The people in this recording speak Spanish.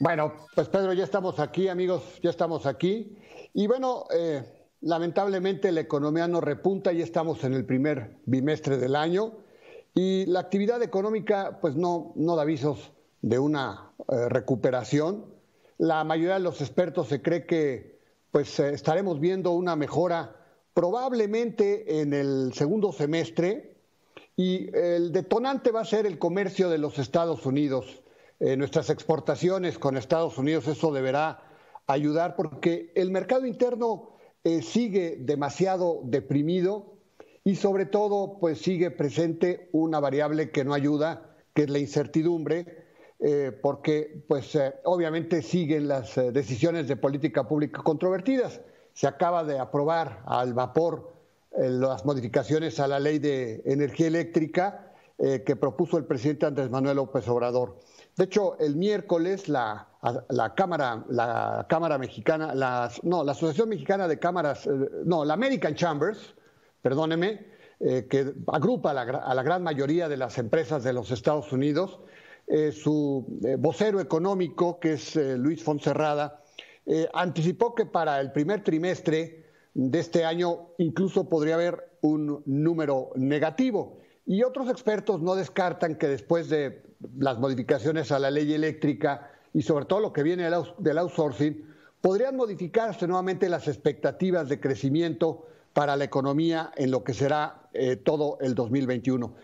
Bueno, pues Pedro, ya estamos aquí, amigos, ya estamos aquí. Y bueno, eh, lamentablemente la economía no repunta, ya estamos en el primer bimestre del año y la actividad económica pues no, no da avisos de una eh, recuperación. La mayoría de los expertos se cree que pues eh, estaremos viendo una mejora probablemente en el segundo semestre y el detonante va a ser el comercio de los Estados Unidos. Eh, nuestras exportaciones con Estados Unidos, eso deberá ayudar porque el mercado interno eh, sigue demasiado deprimido y sobre todo pues sigue presente una variable que no ayuda, que es la incertidumbre, eh, porque pues obviamente siguen las decisiones de política pública controvertidas. Se acaba de aprobar al vapor las modificaciones a la ley de energía eléctrica eh, que propuso el presidente Andrés Manuel López Obrador. De hecho, el miércoles la, Cámara, la Cámara Mexicana, no, la Asociación Mexicana de Cámaras, eh, no, la American Chambers, perdóneme, eh, que agrupa a la, a la, gran mayoría de las empresas de los Estados Unidos, su vocero económico, que es Luis Fonserrada, anticipó que para el primer trimestre de este año incluso podría haber un número negativo. Y otros expertos no descartan que después de las modificaciones a la ley eléctrica y sobre todo lo que viene del outsourcing, podrían modificarse nuevamente las expectativas de crecimiento para la economía en lo que será eh, todo el 2021.